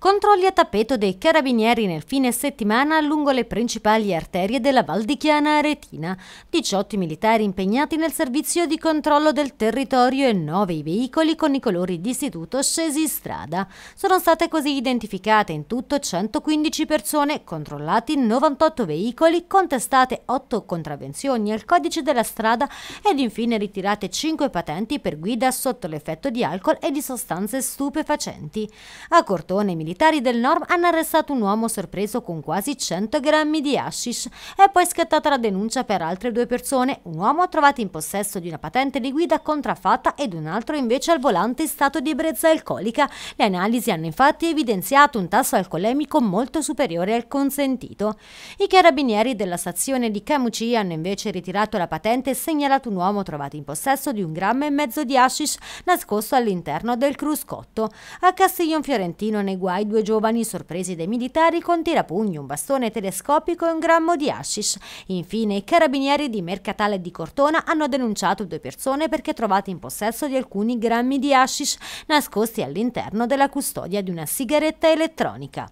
Controlli a tappeto dei carabinieri nel fine settimana lungo le principali arterie della Val di Chiana Aretina. 18 militari impegnati nel servizio di controllo del territorio e 9 i veicoli con i colori d'istituto scesi in strada. Sono state così identificate in tutto 115 persone, controllati 98 veicoli, contestate 8 contravvenzioni al codice della strada ed infine ritirate 5 patenti per guida sotto l'effetto di alcol e di sostanze stupefacenti. A Cortone, militari militari del Nord hanno arrestato un uomo sorpreso con quasi 100 grammi di hashish. È poi scattata la denuncia per altre due persone, un uomo trovato in possesso di una patente di guida contraffatta ed un altro invece al volante in stato di ebbrezza alcolica. Le analisi hanno infatti evidenziato un tasso alcolemico molto superiore al consentito. I carabinieri della stazione di Camuci hanno invece ritirato la patente e segnalato un uomo trovato in possesso di un grammo e mezzo di hashish nascosto all'interno del cruscotto. A Castiglion Fiorentino nei guai i due giovani, sorpresi dai militari, con tirapugni, un bastone telescopico e un grammo di hashish. Infine, i carabinieri di Mercatale di Cortona hanno denunciato due persone perché trovate in possesso di alcuni grammi di hashish nascosti all'interno della custodia di una sigaretta elettronica.